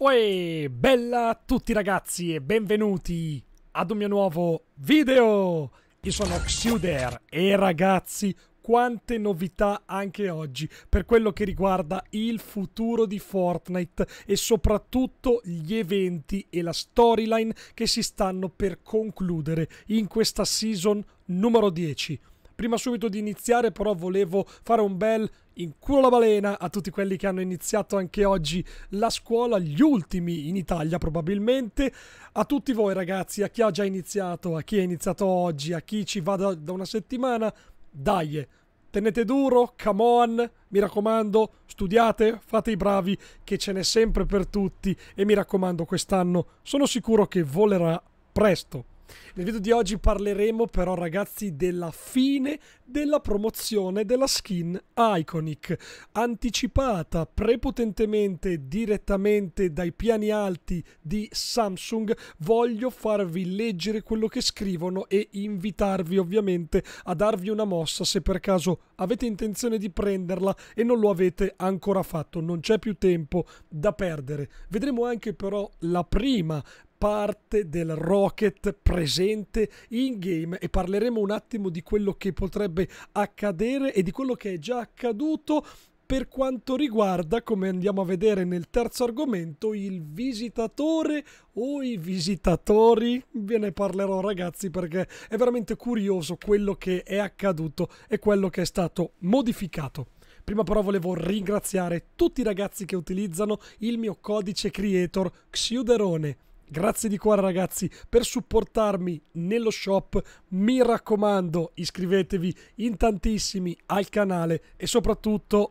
Uè, bella a tutti ragazzi e benvenuti ad un mio nuovo video! Io sono Xuder e ragazzi, quante novità anche oggi per quello che riguarda il futuro di Fortnite e soprattutto gli eventi e la storyline che si stanno per concludere in questa season numero 10. Prima subito di iniziare però volevo fare un bel in culo la balena a tutti quelli che hanno iniziato anche oggi la scuola, gli ultimi in Italia probabilmente, a tutti voi ragazzi, a chi ha già iniziato, a chi è iniziato oggi, a chi ci va da, da una settimana, dai, tenete duro, come on, mi raccomando, studiate, fate i bravi, che ce n'è sempre per tutti e mi raccomando quest'anno sono sicuro che volerà presto. Nel video di oggi parleremo però ragazzi della fine della promozione della skin Iconic, anticipata prepotentemente direttamente dai piani alti di Samsung. Voglio farvi leggere quello che scrivono e invitarvi ovviamente a darvi una mossa se per caso avete intenzione di prenderla e non lo avete ancora fatto, non c'è più tempo da perdere. Vedremo anche però la prima parte del Rocket presente in game e parleremo un attimo di quello che potrebbe accadere e di quello che è già accaduto per quanto riguarda, come andiamo a vedere nel terzo argomento, il visitatore o i visitatori. Ve ne parlerò ragazzi perché è veramente curioso quello che è accaduto e quello che è stato modificato. Prima però volevo ringraziare tutti i ragazzi che utilizzano il mio codice creator Xiuderone Grazie di cuore ragazzi per supportarmi nello shop. Mi raccomando, iscrivetevi in tantissimi al canale e soprattutto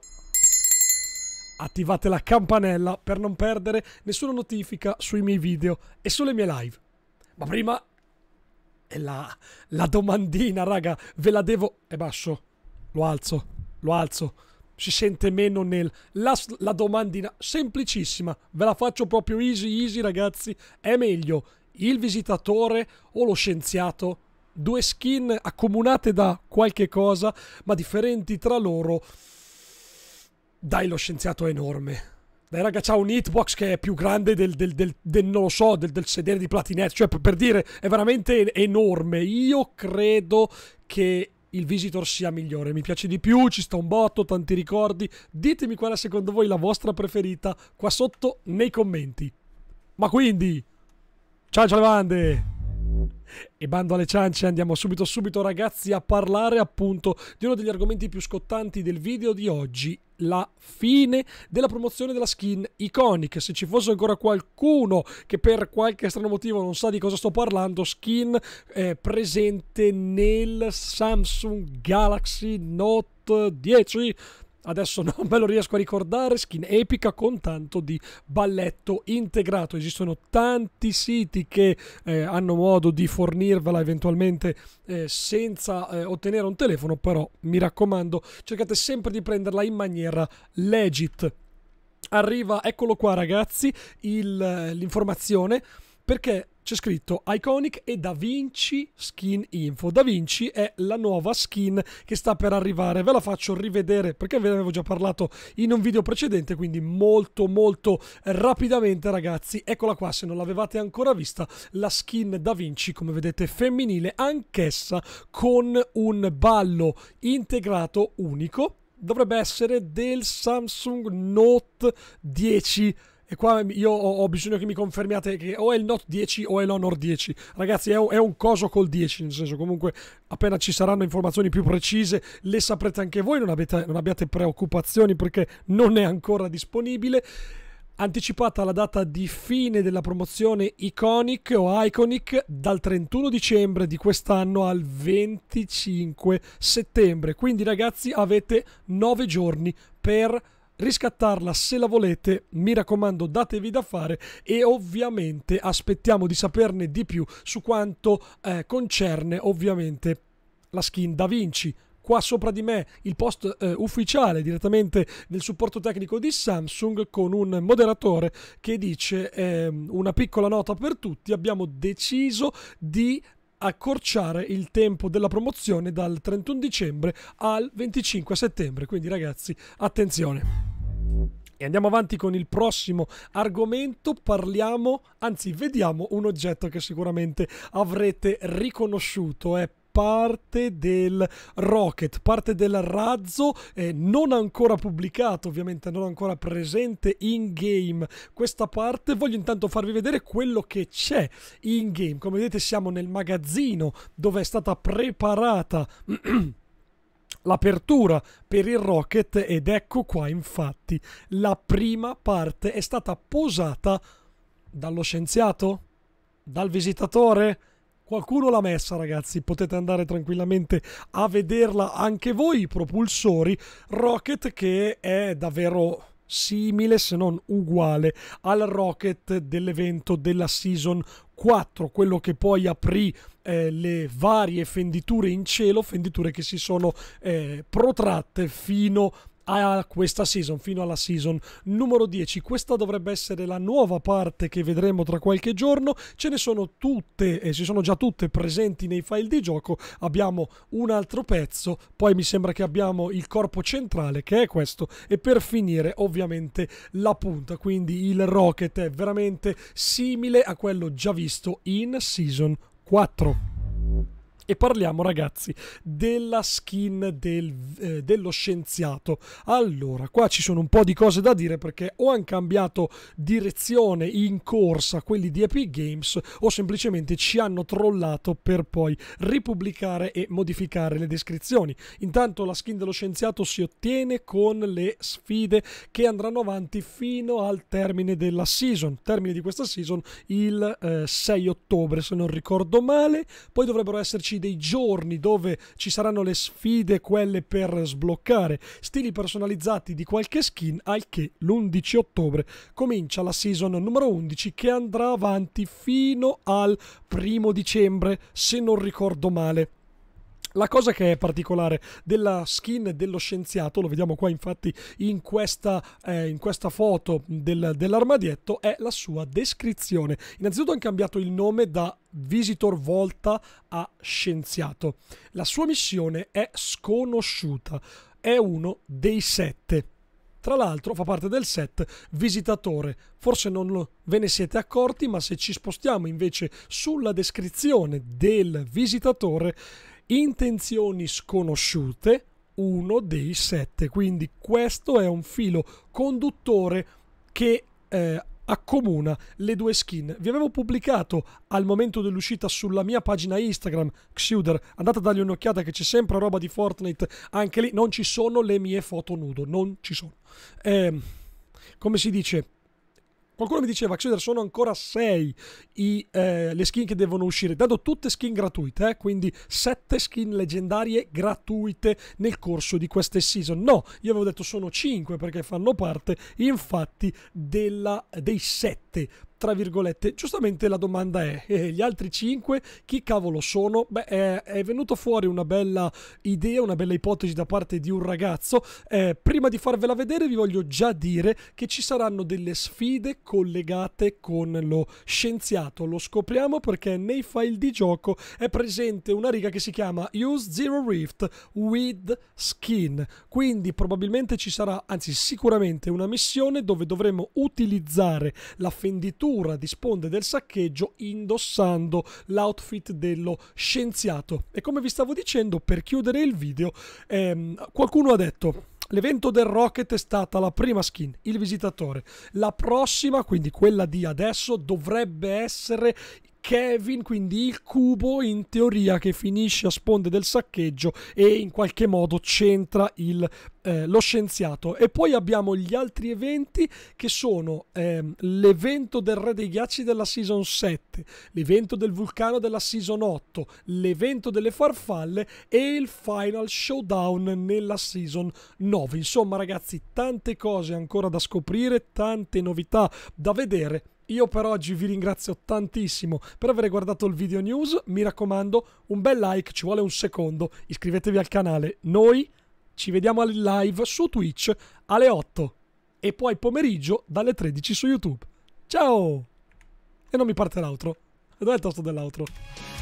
attivate la campanella per non perdere nessuna notifica sui miei video e sulle mie live. Ma prima è la, la domandina, raga, ve la devo... È basso, lo alzo, lo alzo si sente meno nel... La, la domandina semplicissima, ve la faccio proprio easy easy ragazzi, è meglio il visitatore o lo scienziato? Due skin accomunate da qualche cosa, ma differenti tra loro. Dai, lo scienziato è enorme. Dai, raga, c'ha un hitbox che è più grande del, del, del, del non lo so, del, sedere di Platinette. Cioè, per dire, è veramente enorme. Io credo che il Visitor sia migliore. Mi piace di più, ci sta un botto, tanti ricordi. Ditemi qual è secondo voi la vostra preferita qua sotto nei commenti. Ma quindi, ciao ciao bande! E bando alle ciance, andiamo subito subito ragazzi a parlare appunto di uno degli argomenti più scottanti del video di oggi, la fine della promozione della skin Iconic. Se ci fosse ancora qualcuno che per qualche strano motivo non sa di cosa sto parlando, skin è eh, presente nel Samsung Galaxy Note 10 adesso non me lo riesco a ricordare, skin epica con tanto di balletto integrato. Esistono tanti siti che eh, hanno modo di fornirvela eventualmente eh, senza eh, ottenere un telefono, però mi raccomando, cercate sempre di prenderla in maniera legit. Arriva, eccolo qua ragazzi, eh, l'informazione perché c'è scritto Iconic e Da Vinci Skin Info. Da Vinci è la nuova skin che sta per arrivare. Ve la faccio rivedere perché ve ne avevo già parlato in un video precedente, quindi molto molto rapidamente ragazzi. Eccola qua, se non l'avevate ancora vista, la skin Da Vinci, come vedete, femminile, anch'essa con un ballo integrato unico. Dovrebbe essere del Samsung Note 10 e qua io ho, bisogno che mi confermiate che o è il Note 10 o è l'Honor 10. Ragazzi, è, è, un coso col 10, nel senso comunque appena ci saranno informazioni più precise le saprete anche voi, non, abbiate, non abbiate preoccupazioni perché non è ancora disponibile. Anticipata la data di fine della promozione Iconic o Iconic dal 31 dicembre di quest'anno al 25 settembre. Quindi ragazzi avete 9 giorni per riscattarla se la volete, mi raccomando datevi da fare e ovviamente aspettiamo di saperne di più su quanto eh, concerne ovviamente la skin Da Vinci qua sopra di me il post eh, ufficiale direttamente nel supporto tecnico di Samsung con un moderatore che dice eh, una piccola nota per tutti abbiamo deciso di accorciare il tempo della promozione dal 31 dicembre al 25 settembre. Quindi ragazzi, attenzione. E andiamo avanti con il prossimo argomento, parliamo, anzi vediamo un oggetto che sicuramente avrete riconosciuto, è eh parte del rocket, parte del razzo eh, non ancora pubblicato, ovviamente non ancora presente in game. Questa parte voglio intanto farvi vedere quello che c'è in game. Come vedete siamo nel magazzino dove è stata preparata l'apertura per il rocket ed ecco qua infatti la prima parte è stata posata dallo scienziato, dal visitatore, Qualcuno l'ha messa, ragazzi. Potete andare tranquillamente a vederla anche voi, i propulsori Rocket, che è davvero simile se non uguale al Rocket dell'evento della Season 4, quello che poi aprì eh, le varie fenditure in cielo, fenditure che si sono eh, protratte fino a a questa season, fino alla season numero 10. Questa dovrebbe essere la nuova parte che vedremo tra qualche giorno. Ce ne sono tutte, e eh, si sono già tutte presenti nei file di gioco. Abbiamo un altro pezzo, poi mi sembra che abbiamo il corpo centrale che è questo e per finire ovviamente la punta, quindi il rocket è veramente simile a quello già visto in season 4. E parliamo, ragazzi, della skin del, eh, dello scienziato. Allora, qua ci sono un po' di cose da dire perché o hanno cambiato direzione in corsa quelli di Epic Games o semplicemente ci hanno trollato per poi ripubblicare e modificare le descrizioni. Intanto la skin dello scienziato si ottiene con le sfide che andranno avanti fino al termine della season. Termine di questa season il eh, 6 ottobre, se non ricordo male. Poi dovrebbero esserci dei giorni dove ci saranno le sfide, quelle per sbloccare stili personalizzati di qualche skin, al che l'11 ottobre comincia la season numero 11 che andrà avanti fino al primo dicembre, se non ricordo male. La cosa che è particolare della skin dello scienziato, lo vediamo qua infatti in questa, eh, in questa foto del, dell'armadietto, è la sua descrizione. Innanzitutto hanno cambiato il nome da Visitor Volta a Scienziato. La sua missione è sconosciuta, è uno dei sette. Tra l'altro fa parte del set visitatore. Forse non ve ne siete accorti, ma se ci spostiamo invece sulla descrizione del visitatore, intenzioni sconosciute, uno dei sette. Quindi questo è un filo conduttore che eh, accomuna le due skin. Vi avevo pubblicato al momento dell'uscita sulla mia pagina Instagram, Xuder, andate a dargli un'occhiata che c'è sempre roba di Fortnite, anche lì non ci sono le mie foto nudo, non ci sono. Eh, come si dice? Qualcuno mi diceva, Xeder, sono ancora 6 eh, le skin che devono uscire. Dato tutte skin gratuite, eh? quindi 7 skin leggendarie gratuite nel corso di queste season. No, io avevo detto sono 5 perché fanno parte infatti della, dei 7 tra virgolette. Giustamente la domanda è, eh, gli altri 5 chi cavolo sono? Beh, è, è venuta fuori una bella idea, una bella ipotesi da parte di un ragazzo. Eh, prima di farvela vedere vi voglio già dire che ci saranno delle sfide collegate con lo scienziato. Lo scopriamo perché nei file di gioco è presente una riga che si chiama Use Zero Rift with Skin. Quindi probabilmente ci sarà, anzi sicuramente, una missione dove dovremo utilizzare la fenditura addirittura risponde del saccheggio indossando l'outfit dello scienziato. E come vi stavo dicendo, per chiudere il video, ehm, qualcuno ha detto... L'evento del Rocket è stata la prima skin, il visitatore. La prossima, quindi quella di adesso, dovrebbe essere Kevin, quindi il cubo in teoria che finisce a sponde del saccheggio e in qualche modo c'entra il eh, lo scienziato. E poi abbiamo gli altri eventi che sono ehm, l'evento del Re dei Ghiacci della Season 7, l'evento del Vulcano della Season 8, l'evento delle Farfalle e il Final Showdown nella Season 9. Insomma ragazzi, tante cose ancora da scoprire, tante novità da vedere io per oggi vi ringrazio tantissimo per aver guardato il video news, mi raccomando un bel like, ci vuole un secondo, iscrivetevi al canale, noi ci vediamo al live su Twitch alle 8 e poi pomeriggio dalle 13 su YouTube. Ciao! E non mi parte l'altro. Dov'è il tasto dell'altro?